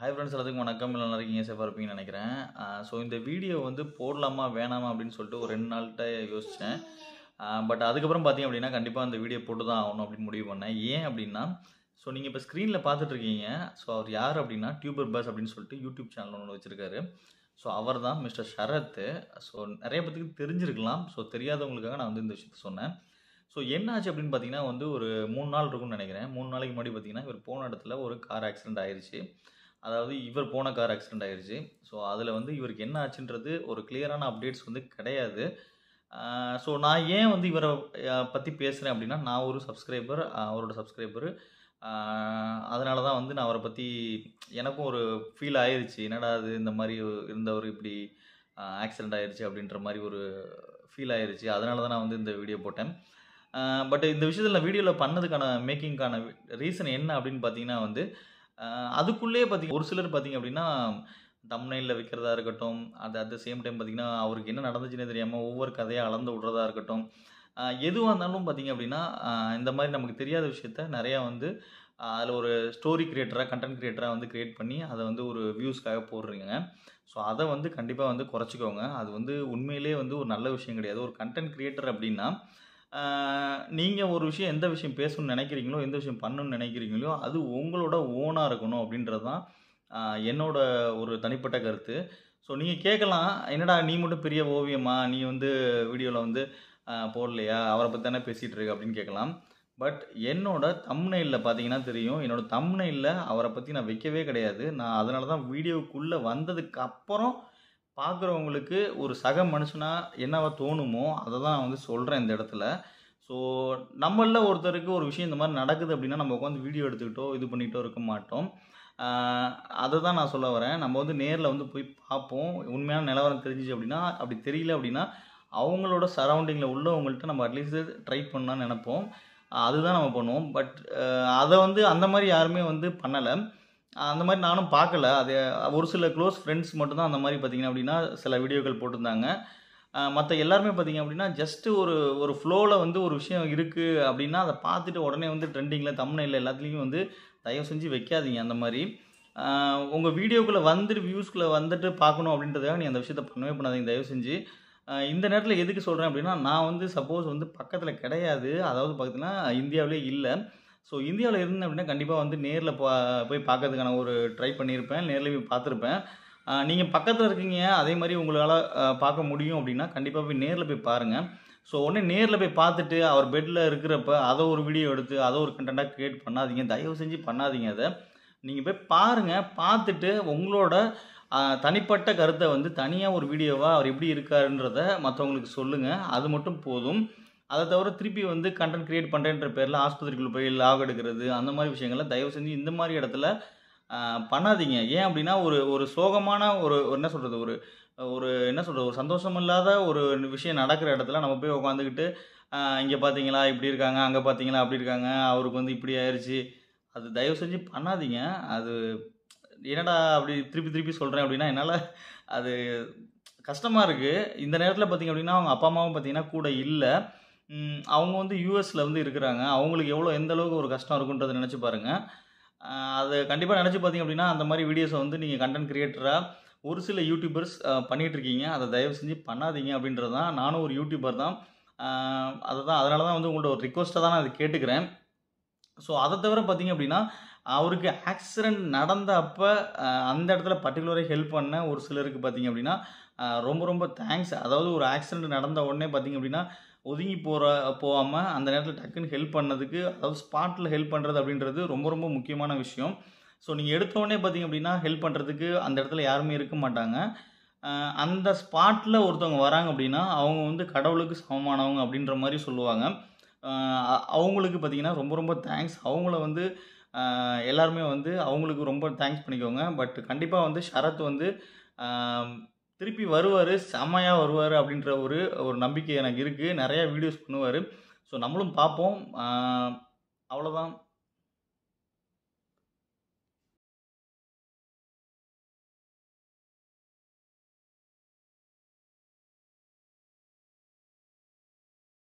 hi friends எல்லாத்துக்கும் வணக்கம் எல்லாம் இருக்கீங்க சேஃபாக இருப்பீங்கன்னு நினைக்கிறேன் ஸோ இந்த வீடியோ வந்து போடலாமா வேணாமா அப்படின்னு சொல்லிட்டு ஒரு ரெண்டு நாள்கிட்ட யோசித்தேன் பட் அதுக்கப்புறம் பார்த்தீங்க அப்படின்னா கண்டிப்பாக அந்த வீடியோ போட்டு தான் ஆகணும் அப்படின்னு முடிவு பண்ணேன் ஏன் அப்படின்னா ஸோ நீங்கள் இப்போ ஸ்க்ரீனில் பார்த்துட்ருக்கீங்க ஸோ அவர் யார் அப்படின்னா டியூபர் பஸ் அப்படின்னு சொல்லிட்டு யூடியூப் சேனல் ஒன்று வச்சுருக்காரு ஸோ அவர் தான் மிஸ்டர் ஷரத் ஸோ நிறைய பேத்துக்கு தெரிஞ்சிருக்கலாம் ஸோ தெரியாதவங்களுக்காக நான் வந்து இந்த விஷயத்த சொன்னேன் ஸோ என்னாச்சு அப்படின்னு பார்த்தீங்கன்னா வந்து ஒரு மூணு நாள் இருக்கும்னு நினைக்கிறேன் மூணு நாளைக்கு முன்னாடி பார்த்தீங்கன்னா இவர் போன இடத்துல ஒரு கார் ஆக்சிடென்ட் ஆயிடுச்சு அதாவது இவர் போன கார் ஆக்சிடெண்ட் ஆகிடுச்சு ஸோ அதில் வந்து இவருக்கு என்ன ஆச்சுன்றது ஒரு கிளியரான அப்டேட்ஸ் வந்து கிடையாது ஸோ நான் ஏன் வந்து இவரை பற்றி பேசுகிறேன் அப்படின்னா நான் ஒரு சப்ஸ்கிரைபர் அவரோட சப்ஸ்கிரைபர் அதனால தான் வந்து நான் அவரை பற்றி எனக்கும் ஒரு ஃபீல் ஆயிடுச்சு என்னடா அது இந்த மாதிரி இருந்தவர் இப்படி ஆக்சிடெண்ட் ஆயிடுச்சு அப்படின்ற மாதிரி ஒரு ஃபீல் ஆயிடுச்சு அதனால தான் நான் வந்து இந்த வீடியோ போட்டேன் பட் இந்த விஷயத்தில் வீடியோவில் பண்ணதுக்கான மேக்கிங்க்கான ரீசன் என்ன அப்படின்னு பார்த்தீங்கன்னா வந்து அதுக்குள்ளேயே பார்த்திங்க ஒரு சிலர் பார்த்திங்க அப்படின்னா நைலில் வைக்கிறதா இருக்கட்டும் அது அட் த சேம் டைம் பார்த்திங்கன்னா அவருக்கு என்ன நடந்துச்சுன்னே தெரியாமல் ஒவ்வொரு கதையாக அளந்து விடுறதா இருக்கட்டும் எதுவாக இருந்தாலும் பார்த்திங்க அப்படின்னா இந்த மாதிரி நமக்கு தெரியாத விஷயத்த நிறையா வந்து அதில் ஒரு ஸ்டோரி க்ரியேட்டராக கண்டென்ட் க்ரியேட்டராக வந்து க்ரியேட் பண்ணி அதை வந்து ஒரு வியூஸ்க்காக போடுறீங்க ஸோ அதை வந்து கண்டிப்பாக வந்து குறைச்சிக்கோங்க அது வந்து உண்மையிலே வந்து ஒரு நல்ல விஷயம் கிடையாது ஒரு கண்டென்ட் க்ரியேட்டர் அப்படின்னா நீங்கள் ஒரு விஷயம் எந்த விஷயம் பேசணும்னு நினைக்கிறீங்களோ எந்த விஷயம் பண்ணணும்னு நினைக்கிறீங்களோ அது உங்களோட ஓனாக இருக்கணும் அப்படின்றது தான் என்னோட ஒரு தனிப்பட்ட கருத்து ஸோ நீங்கள் கேட்கலாம் என்னடா நீ மட்டும் பெரிய ஓவியமா நீ வந்து வீடியோவில் வந்து போடலையா அவரை பற்றி தானே பேசிகிட்டு இருக்கு அப்படின்னு கேட்கலாம் பட் என்னோட தம்னையில் பார்த்தீங்கன்னா தெரியும் என்னோட தம்னையில் அவரை பற்றி நான் வைக்கவே கிடையாது நான் அதனால தான் வீடியோக்குள்ளே வந்ததுக்கப்புறம் பார்க்குறவங்களுக்கு ஒரு சக மனுஷனாக என்னவா தோணுமோ அதை தான் நான் வந்து சொல்கிறேன் இந்த இடத்துல ஸோ நம்மளில் ஒருத்தருக்கு ஒரு விஷயம் இந்த மாதிரி நடக்குது அப்படின்னா நம்ம உட்காந்து வீடியோ எடுத்துக்கிட்டோ இது பண்ணிகிட்டோ இருக்க மாட்டோம் அதை தான் நான் சொல்ல வரேன் நம்ம வந்து நேரில் வந்து போய் பார்ப்போம் உண்மையான நிலவரம் தெரிஞ்சிச்சு அப்படின்னா அப்படி தெரியல அப்படின்னா அவங்களோட சரௌண்டிங்கில் உள்ளவங்கள்ட்ட நம்ம அட்லீஸ்ட் ட்ரை பண்ணான்னு நினப்போம் அதுதான் நம்ம பண்ணுவோம் பட் அதை வந்து அந்த மாதிரி யாருமே வந்து பண்ணலை அந்த மாதிரி நானும் பார்க்கல அது ஒரு சில க்ளோஸ் ஃப்ரெண்ட்ஸ் மட்டும்தான் அந்த மாதிரி பார்த்திங்க அப்படின்னா சில வீடியோக்கள் போட்டிருந்தாங்க மற்ற எல்லாருமே பார்த்திங்க அப்படின்னா ஜஸ்ட்டு ஒரு ஒரு ஃப்ளோவில் வந்து ஒரு விஷயம் இருக்குது அப்படின்னா அதை பார்த்துட்டு உடனே வந்து ட்ரெண்டிங்கில் தமிழில் எல்லாத்துலேயும் வந்து தயவு செஞ்சு வைக்காதீங்க அந்த மாதிரி உங்கள் வீடியோக்குள்ளே வந்துட்டு வியூஸ்குள்ளே வந்துட்டு பார்க்கணும் அப்படின்றதுக்காக நீ அந்த விஷயத்த பண்ணவே பண்ணாதீங்க தயவு செஞ்சு இந்த நேரத்தில் எதுக்கு சொல்கிறேன் அப்படின்னா நான் வந்து சப்போஸ் வந்து பக்கத்தில் கிடையாது அதாவது பார்த்தீங்கன்னா இந்தியாவிலே இல்லை ஸோ இந்தியாவில் இருந்தேன் அப்படின்னா கண்டிப்பாக வந்து நேரில் பா போய் பார்க்கறதுக்கான ஒரு ட்ரை பண்ணியிருப்பேன் நேரில் போய் பார்த்துருப்பேன் நீங்கள் பக்கத்தில் இருக்கீங்க அதே மாதிரி உங்களால் பார்க்க முடியும் அப்படின்னா கண்டிப்பாக போய் நேரில் போய் பாருங்கள் ஸோ உடனே நேரில் போய் பார்த்துட்டு அவர் பெட்டில் இருக்கிறப்ப அதை ஒரு வீடியோ எடுத்து அதை ஒரு கண்டென்ட்டாக க்ரியேட் பண்ணாதீங்க தயவு செஞ்சு பண்ணாதீங்க அதை நீங்கள் போய் பாருங்கள் பார்த்துட்டு உங்களோட தனிப்பட்ட கருத்தை வந்து தனியாக ஒரு வீடியோவாக அவர் எப்படி இருக்காருன்றத மற்றவங்களுக்கு சொல்லுங்கள் அது மட்டும் போதும் அதை தவிர திருப்பி வந்து கண்டென்ட் க்ரியேட் பண்ணுறேன்ற பேரில் ஆஸ்பத்திரிக்குள்ளே போய் லாக் எடுக்கிறது அந்த மாதிரி விஷயங்கள்லாம் தயவு செஞ்சு இந்த மாதிரி இடத்துல பண்ணாதீங்க ஏன் அப்படின்னா ஒரு ஒரு சோகமான ஒரு என்ன சொல்கிறது ஒரு ஒரு என்ன சொல்கிறது ஒரு சந்தோஷம் இல்லாத ஒரு விஷயம் நடக்கிற இடத்துல நம்ம போய் உட்காந்துக்கிட்டு இங்கே பார்த்தீங்களா இப்படி இருக்காங்க அங்கே பார்த்தீங்களா அப்படி இருக்காங்க அவருக்கு வந்து இப்படி ஆயிடுச்சு அது தயவு செஞ்சு பண்ணாதீங்க அது என்னடா அப்படி திருப்பி திருப்பி சொல்கிறேன் அப்படின்னா என்னால் அது கஷ்டமாக இருக்குது இந்த நேரத்தில் பார்த்திங்க அப்படின்னா அவங்க அப்பா அம்மாவும் பார்த்திங்கன்னா கூட இல்லை அவங்க வந்து யூஎஸில் வந்து இருக்கிறாங்க அவங்களுக்கு எவ்வளோ எந்த அளவுக்கு ஒரு கஷ்டம் இருக்குன்றதை நினச்சி பாருங்கள் அது கண்டிப்பாக நினச்சி பார்த்தீங்க அப்படின்னா அந்த மாதிரி வீடியோஸை வந்து நீங்கள் கண்டென்ட் க்ரியேட்டராக ஒரு சில யூடியூபர்ஸ் பண்ணிகிட்ருக்கீங்க அதை தயவு செஞ்சு பண்ணாதீங்க அப்படின்றது தான் நானும் ஒரு யூடியூபர் தான் அதை தான் அதனால தான் வந்து உங்களோட ஒரு ரிக்வஸ்ட்டாக தான் நான் அதை கேட்டுக்கிறேன் ஸோ அதை தவிர பார்த்தீங்க அப்படின்னா அவருக்கு ஆக்சிடெண்ட் நடந்த அப்போ அந்த இடத்துல பர்டிகுலராக ஹெல்ப் பண்ண ஒரு சிலருக்கு பார்த்தீங்க அப்படின்னா ரொம்ப ரொம்ப தேங்க்ஸ் அதாவது ஒரு ஆக்சிடெண்ட் நடந்த உடனே பார்த்திங்க அப்படின்னா ஒதுங்கி போகிற போகாமல் அந்த நேரத்தில் டக்குன்னு ஹெல்ப் பண்ணதுக்கு அதாவது ஸ்பாட்டில் ஹெல்ப் பண்ணுறது அப்படின்றது ரொம்ப ரொம்ப முக்கியமான விஷயம் ஸோ நீங்கள் எடுத்தோடனே பார்த்திங்க அப்படின்னா ஹெல்ப் பண்ணுறதுக்கு அந்த இடத்துல யாருமே இருக்க மாட்டாங்க அந்த ஸ்பாட்டில் ஒருத்தவங்க வராங்க அப்படின்னா அவங்க வந்து கடவுளுக்கு சமமானவங்க அப்படின்ற மாதிரி சொல்லுவாங்க அவங்களுக்கு பார்த்திங்கன்னா ரொம்ப ரொம்ப தேங்க்ஸ் அவங்கள வந்து எல்லாருமே வந்து அவங்களுக்கு ரொம்ப தேங்க்ஸ் பண்ணிக்கோங்க பட் கண்டிப்பாக வந்து ஷரத் வந்து திருப்பி வருவார் செம்மையாக வருவார் அப்படின்ற ஒரு ஒரு நம்பிக்கை எனக்கு இருக்குது நிறையா வீடியோஸ் பண்ணுவார் ஸோ நம்மளும் பார்ப்போம் அவ்வளோதான்